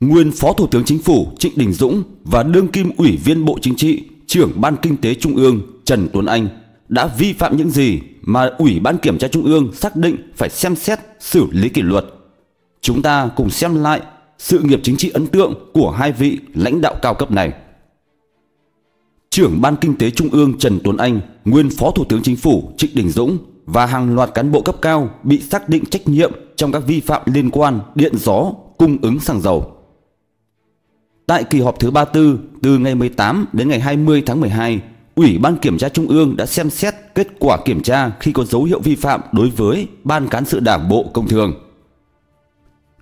nguyên Phó Thủ tướng Chính phủ Trịnh Đình Dũng và đương kim Ủy viên Bộ Chính trị, trưởng Ban Kinh tế Trung ương Trần Tuấn Anh đã vi phạm những gì mà Ủy ban Kiểm tra Trung ương xác định phải xem xét xử lý kỷ luật. Chúng ta cùng xem lại sự nghiệp chính trị ấn tượng của hai vị lãnh đạo cao cấp này. Trưởng Ban Kinh tế Trung ương Trần Tuấn Anh, nguyên Phó Thủ tướng Chính phủ Trịnh Đình Dũng và hàng loạt cán bộ cấp cao bị xác định trách nhiệm trong các vi phạm liên quan điện gió, cung ứng xăng dầu. Tại kỳ họp thứ 34 từ ngày 18 đến ngày 20 tháng 12, Ủy ban Kiểm tra Trung ương đã xem xét kết quả kiểm tra khi có dấu hiệu vi phạm đối với Ban Cán sự Đảng Bộ Công Thương.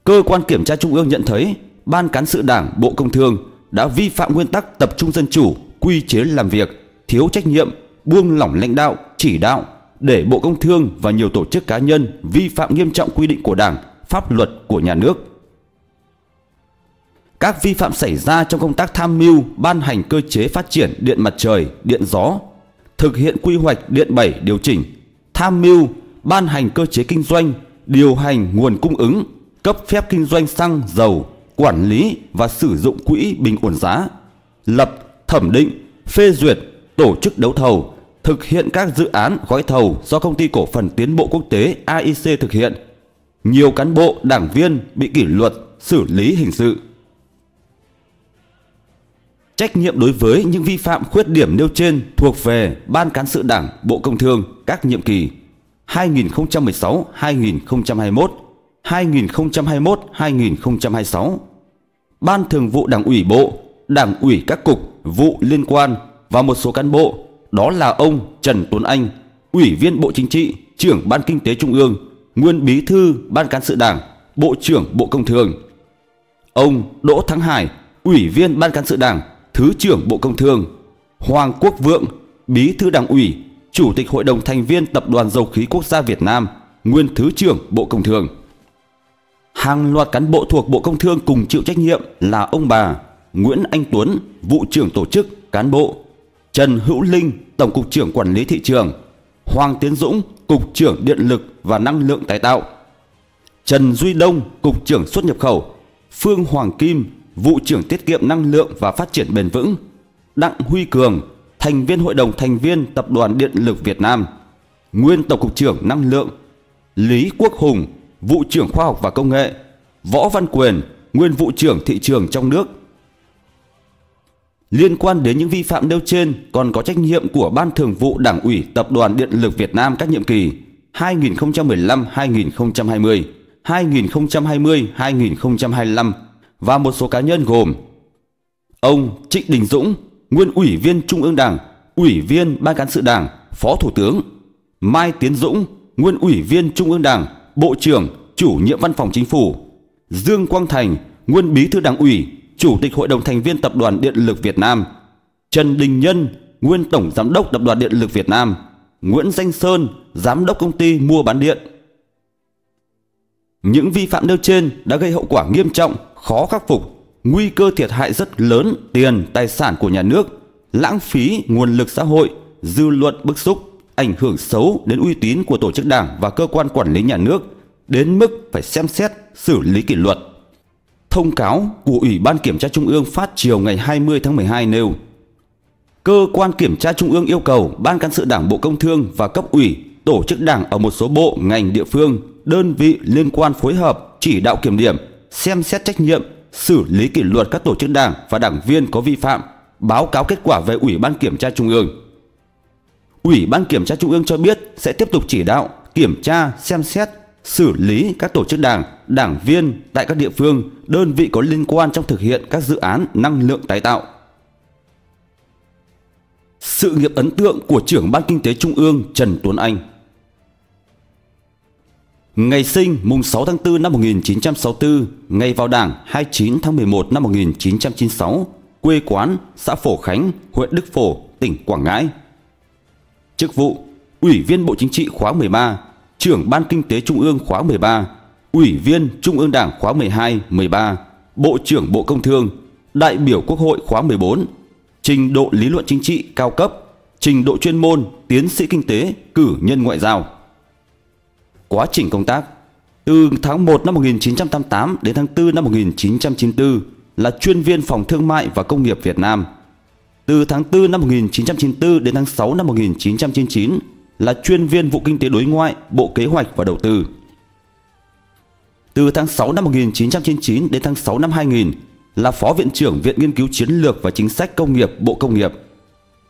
Cơ quan Kiểm tra Trung ương nhận thấy Ban Cán sự Đảng Bộ Công Thương đã vi phạm nguyên tắc tập trung dân chủ, quy chế làm việc, thiếu trách nhiệm, buông lỏng lãnh đạo, chỉ đạo để Bộ Công Thương và nhiều tổ chức cá nhân vi phạm nghiêm trọng quy định của Đảng, pháp luật của nhà nước các vi phạm xảy ra trong công tác tham mưu ban hành cơ chế phát triển điện mặt trời, điện gió, thực hiện quy hoạch điện 7 điều chỉnh, tham mưu ban hành cơ chế kinh doanh, điều hành nguồn cung ứng, cấp phép kinh doanh xăng, dầu, quản lý và sử dụng quỹ bình ổn giá, lập, thẩm định, phê duyệt, tổ chức đấu thầu, thực hiện các dự án gói thầu do công ty cổ phần tiến bộ quốc tế AIC thực hiện. Nhiều cán bộ, đảng viên bị kỷ luật, xử lý hình sự. Trách nhiệm đối với những vi phạm khuyết điểm nêu trên thuộc về Ban Cán sự Đảng Bộ Công Thương các nhiệm kỳ 2016-2021, 2021-2026, Ban Thường vụ Đảng ủy Bộ, Đảng ủy các cục, vụ liên quan và một số cán bộ, đó là ông Trần Tuấn Anh, Ủy viên Bộ Chính trị, trưởng Ban Kinh tế Trung ương, nguyên Bí thư Ban Cán sự Đảng, Bộ trưởng Bộ Công Thương. Ông Đỗ Thắng Hải, Ủy viên Ban Cán sự Đảng, Thứ trưởng Bộ Công Thương, Hoàng Quốc Vượng, Bí thư Đảng ủy, Chủ tịch Hội đồng thành viên Tập đoàn Dầu khí Quốc gia Việt Nam, nguyên Thứ trưởng Bộ Công Thương. Hàng loạt cán bộ thuộc Bộ Công Thương cùng chịu trách nhiệm là ông bà Nguyễn Anh Tuấn, vụ trưởng tổ chức, cán bộ, Trần Hữu Linh, Tổng cục trưởng Quản lý thị trường, Hoàng Tiến Dũng, Cục trưởng Điện lực và Năng lượng tái tạo, Trần Duy Đông, Cục trưởng xuất nhập khẩu, Phương Hoàng Kim, vụ trưởng tiết kiệm năng lượng và phát triển bền vững, Đặng Huy Cường, thành viên hội đồng thành viên Tập đoàn Điện lực Việt Nam, nguyên Tổng cục trưởng Năng lượng, Lý Quốc Hùng, vụ trưởng khoa học và công nghệ, Võ Văn Quyền, nguyên vụ trưởng thị trường trong nước. Liên quan đến những vi phạm nêu trên còn có trách nhiệm của Ban Thường vụ Đảng ủy Tập đoàn Điện lực Việt Nam các nhiệm kỳ 2015-2020, 2020-2025 và một số cá nhân gồm ông Trịnh Đình Dũng, nguyên ủy viên Trung ương Đảng, ủy viên Ban cán sự Đảng, Phó Thủ tướng, Mai Tiến Dũng, nguyên ủy viên Trung ương Đảng, Bộ trưởng, chủ nhiệm Văn phòng Chính phủ, Dương Quang Thành, nguyên bí thư Đảng ủy, chủ tịch Hội đồng thành viên Tập đoàn Điện lực Việt Nam, Trần Đình Nhân, nguyên tổng giám đốc Tập đoàn Điện lực Việt Nam, Nguyễn Danh Sơn, giám đốc công ty mua bán điện những vi phạm nêu trên đã gây hậu quả nghiêm trọng, khó khắc phục, nguy cơ thiệt hại rất lớn tiền, tài sản của nhà nước, lãng phí nguồn lực xã hội, dư luận bức xúc, ảnh hưởng xấu đến uy tín của tổ chức đảng và cơ quan quản lý nhà nước, đến mức phải xem xét, xử lý kỷ luật. Thông cáo của Ủy ban Kiểm tra Trung ương phát chiều ngày 20 tháng 12 nêu Cơ quan Kiểm tra Trung ương yêu cầu Ban Cán sự Đảng Bộ Công Thương và cấp ủy tổ chức đảng ở một số bộ, ngành địa phương, đơn vị liên quan phối hợp, chỉ đạo kiểm điểm, xem xét trách nhiệm, xử lý kỷ luật các tổ chức đảng và đảng viên có vi phạm, báo cáo kết quả về Ủy ban Kiểm tra Trung ương. Ủy ban Kiểm tra Trung ương cho biết sẽ tiếp tục chỉ đạo, kiểm tra, xem xét, xử lý các tổ chức đảng, đảng viên tại các địa phương, đơn vị có liên quan trong thực hiện các dự án năng lượng tái tạo. Sự nghiệp ấn tượng của trưởng Ban Kinh tế Trung ương Trần Tuấn Anh – Ngày sinh mùng 6 tháng 4 năm 1964, ngày vào Đảng 29 tháng 11 năm 1996, quê quán xã Phổ Khánh, huyện Đức Phổ, tỉnh Quảng Ngãi. Chức vụ: Ủy viên Bộ Chính trị khóa 13, Trưởng Ban Kinh tế Trung ương khóa 13, Ủy viên Trung ương Đảng khóa 12, 13, Bộ trưởng Bộ Công Thương, đại biểu Quốc hội khóa 14, trình độ lý luận chính trị cao cấp, trình độ chuyên môn, tiến sĩ kinh tế, cử nhân ngoại giao quá trình công tác từ tháng 1 năm 1988 đến tháng 4 năm 1994 là chuyên viên phòng thương mại và công nghiệp Việt Nam. Từ tháng 4 năm 1994 đến tháng 6 năm 1999 là chuyên viên vụ kinh tế đối ngoại, Bộ Kế hoạch và Đầu tư. Từ tháng 6 năm 1999 đến tháng 6 năm 2000 là Phó Viện trưởng Viện Nghiên cứu Chiến lược và Chính sách Công nghiệp Bộ Công nghiệp.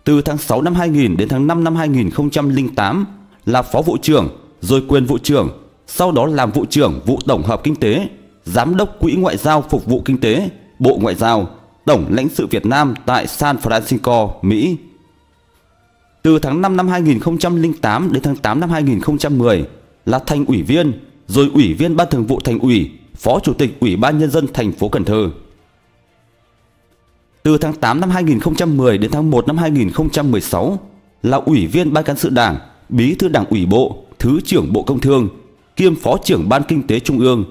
Từ tháng 6 năm 2000 đến tháng 5 năm 2008 là Phó Vụ trưởng rồi quyền vụ trưởng, sau đó làm vụ trưởng vụ tổng hợp kinh tế, giám đốc quỹ ngoại giao phục vụ kinh tế, Bộ Ngoại giao, Tổng lãnh sự Việt Nam tại San Francisco, Mỹ. Từ tháng 5 năm 2008 đến tháng 8 năm 2010 là thành ủy viên, rồi ủy viên ban thường vụ thành ủy, phó chủ tịch Ủy ban nhân dân thành phố Cần Thơ. Từ tháng 8 năm 2010 đến tháng 1 năm 2016 là ủy viên ban cán sự Đảng, bí thư Đảng ủy bộ, Thứ trưởng Bộ Công Thương, kiêm Phó trưởng Ban Kinh tế Trung ương.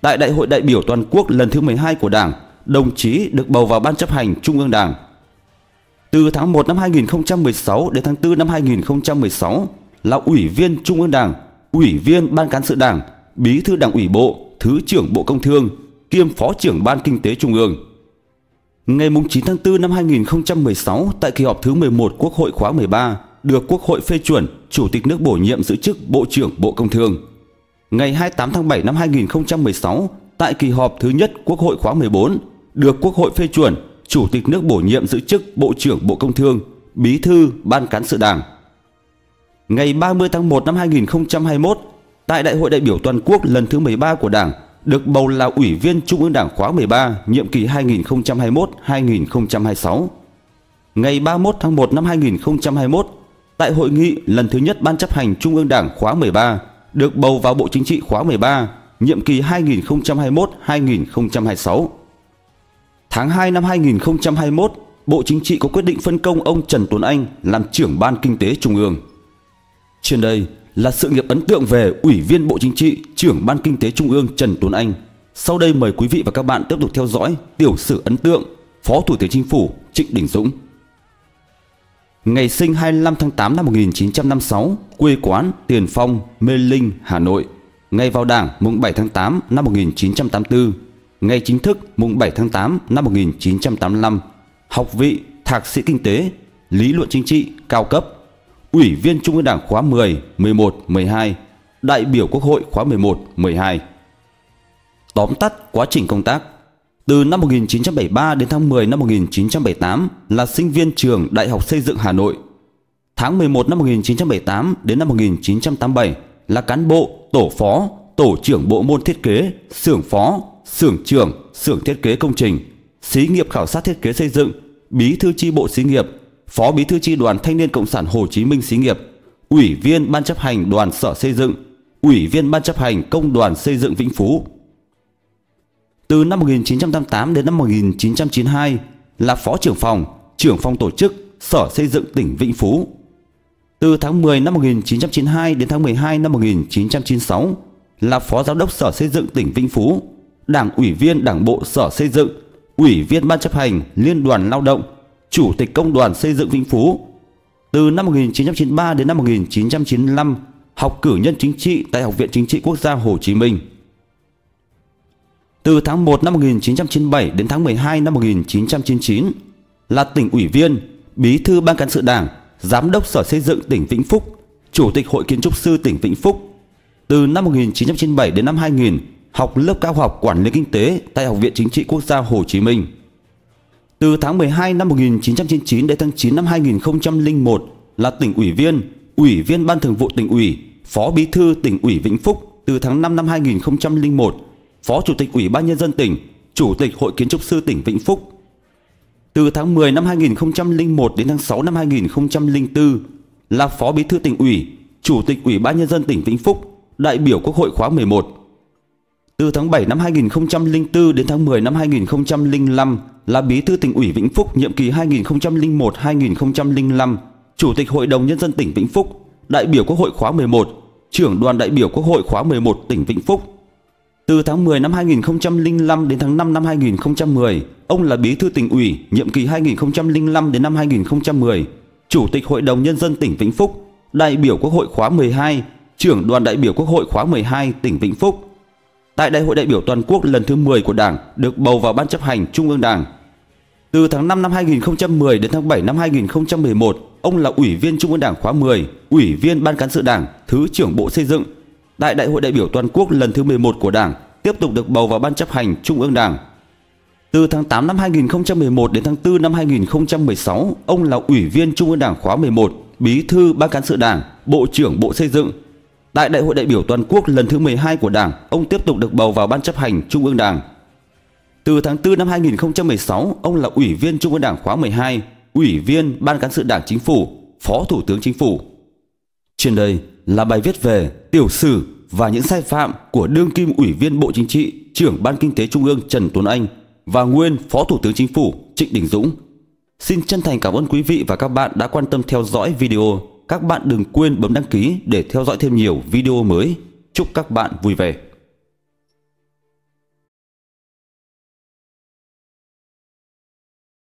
Tại Đại hội đại biểu toàn quốc lần thứ 12 của Đảng, đồng chí được bầu vào Ban chấp hành Trung ương Đảng. Từ tháng 1 năm 2016 đến tháng 4 năm 2016 là Ủy viên Trung ương Đảng, Ủy viên Ban Cán sự Đảng, Bí thư Đảng ủy Bộ, Thứ trưởng Bộ Công Thương, kiêm Phó trưởng Ban Kinh tế Trung ương. Ngày 9 tháng 4 năm 2016 tại kỳ họp thứ 11 Quốc hội khóa 13, được Quốc hội phê chuẩn Chủ tịch nước bổ nhiệm giữ chức Bộ trưởng Bộ Công Thương. Ngày 28 tháng 7 năm 2016, tại kỳ họp thứ nhất Quốc hội khóa 14, được Quốc hội phê chuẩn Chủ tịch nước bổ nhiệm giữ chức Bộ trưởng Bộ Công Thương, Bí thư Ban Cán sự Đảng. Ngày 30 tháng 1 năm 2021, tại Đại hội đại biểu toàn quốc lần thứ 13 của Đảng, được bầu là Ủy viên Trung ương Đảng khóa 13, nhiệm kỳ 2021-2026. Ngày 31 tháng 1 năm 2021, tại hội nghị lần thứ nhất Ban chấp hành Trung ương Đảng khóa 13 được bầu vào Bộ Chính trị khóa 13, nhiệm kỳ 2021-2026. Tháng 2 năm 2021, Bộ Chính trị có quyết định phân công ông Trần Tuấn Anh làm trưởng Ban Kinh tế Trung ương. Trên đây là sự nghiệp ấn tượng về Ủy viên Bộ Chính trị, trưởng Ban Kinh tế Trung ương Trần Tuấn Anh. Sau đây mời quý vị và các bạn tiếp tục theo dõi tiểu sử ấn tượng Phó Thủ tướng Chính phủ Trịnh Đình Dũng ngày sinh 25 tháng 8 năm 1956, quê quán Tiền Phong, Mê Linh, Hà Nội. Ngày vào Đảng mùng 7 tháng 8 năm 1984, ngày chính thức mùng 7 tháng 8 năm 1985. Học vị Thạc sĩ kinh tế, lý luận chính trị cao cấp. Ủy viên Trung ương Đảng khóa 10, 11, 12, đại biểu Quốc hội khóa 11, 12. Tóm tắt quá trình công tác từ năm 1973 đến tháng 10 năm 1978 là sinh viên trường Đại học Xây dựng Hà Nội. Tháng 11 năm 1978 đến năm 1987 là cán bộ, tổ phó, tổ trưởng bộ môn thiết kế, xưởng phó, xưởng trưởng, xưởng thiết kế công trình, xí nghiệp khảo sát thiết kế xây dựng, bí thư chi bộ xí nghiệp, phó bí thư chi đoàn Thanh niên Cộng sản Hồ Chí Minh xí nghiệp, ủy viên ban chấp hành đoàn Sở Xây dựng, ủy viên ban chấp hành Công đoàn Xây dựng Vĩnh Phú. Từ năm 1988 đến năm 1992 là Phó trưởng phòng, trưởng phòng tổ chức Sở Xây dựng tỉnh Vĩnh Phú. Từ tháng 10 năm 1992 đến tháng 12 năm 1996 là Phó Giám đốc Sở Xây dựng tỉnh Vĩnh Phú, Đảng ủy viên Đảng bộ Sở Xây dựng, Ủy viên Ban chấp hành Liên đoàn Lao động, Chủ tịch Công đoàn Xây dựng Vĩnh Phú. Từ năm 1993 đến năm 1995 học cử nhân chính trị tại Học viện Chính trị Quốc gia Hồ Chí Minh. Từ tháng 1 năm 1997 đến tháng 12 năm 1999 là tỉnh ủy viên, bí thư ban cán sự đảng, giám đốc Sở Xây dựng tỉnh Vĩnh Phúc, chủ tịch Hội Kiến trúc sư tỉnh Vĩnh Phúc. Từ năm 1997 đến năm 2000 học lớp cao học quản lý kinh tế tại Học viện Chính trị Quốc gia Hồ Chí Minh. Từ tháng 12 năm 1999 đến tháng 9 năm 2001 là tỉnh ủy viên, ủy viên ban thường vụ tỉnh ủy, phó bí thư tỉnh ủy Vĩnh Phúc từ tháng 5 năm 2001 Phó Chủ tịch Ủy ban Nhân dân tỉnh, Chủ tịch Hội Kiến trúc sư tỉnh Vĩnh Phúc. Từ tháng 10 năm 2001 đến tháng 6 năm 2004 là Phó Bí thư tỉnh ủy, Chủ tịch Ủy ban Nhân dân tỉnh Vĩnh Phúc, đại biểu Quốc hội khóa 11. Từ tháng 7 năm 2004 đến tháng 10 năm 2005 là Bí thư tỉnh ủy Vĩnh Phúc nhiệm kỳ 2001-2005, Chủ tịch Hội đồng Nhân dân tỉnh Vĩnh Phúc, đại biểu Quốc hội khóa 11, trưởng đoàn đại biểu Quốc hội khóa 11 tỉnh Vĩnh Phúc từ tháng 10 năm 2005 đến tháng 5 năm 2010, ông là bí thư tỉnh ủy nhiệm kỳ 2005 đến năm 2010, chủ tịch Hội đồng nhân dân tỉnh Vĩnh Phúc, đại biểu Quốc hội khóa 12, trưởng đoàn đại biểu Quốc hội khóa 12 tỉnh Vĩnh Phúc. Tại Đại hội đại biểu toàn quốc lần thứ 10 của Đảng được bầu vào Ban chấp hành Trung ương Đảng. Từ tháng 5 năm 2010 đến tháng 7 năm 2011, ông là Ủy viên Trung ương Đảng khóa 10, Ủy viên Ban cán sự Đảng, Thứ trưởng Bộ Xây dựng, tại Đại hội đại biểu toàn quốc lần thứ 11 của Đảng tiếp tục được bầu vào Ban chấp hành Trung ương Đảng. Từ tháng 8 năm 2011 đến tháng 4 năm 2016, ông là Ủy viên Trung ương Đảng khóa 11, Bí thư Ban cán sự Đảng, Bộ trưởng Bộ Xây dựng. Tại Đại hội đại biểu toàn quốc lần thứ 12 của Đảng, ông tiếp tục được bầu vào Ban chấp hành Trung ương Đảng. Từ tháng 4 năm 2016, ông là Ủy viên Trung ương Đảng khóa 12, Ủy viên Ban cán sự Đảng Chính phủ, Phó Thủ tướng Chính phủ. Trên đây là bài viết về tiểu sử và những sai phạm của đương kim Ủy viên Bộ Chính trị, trưởng Ban Kinh tế Trung ương Trần Tuấn Anh và nguyên Phó Thủ tướng Chính phủ Trịnh Đình Dũng. Xin chân thành cảm ơn quý vị và các bạn đã quan tâm theo dõi video. Các bạn đừng quên bấm đăng ký để theo dõi thêm nhiều video mới. Chúc các bạn vui vẻ.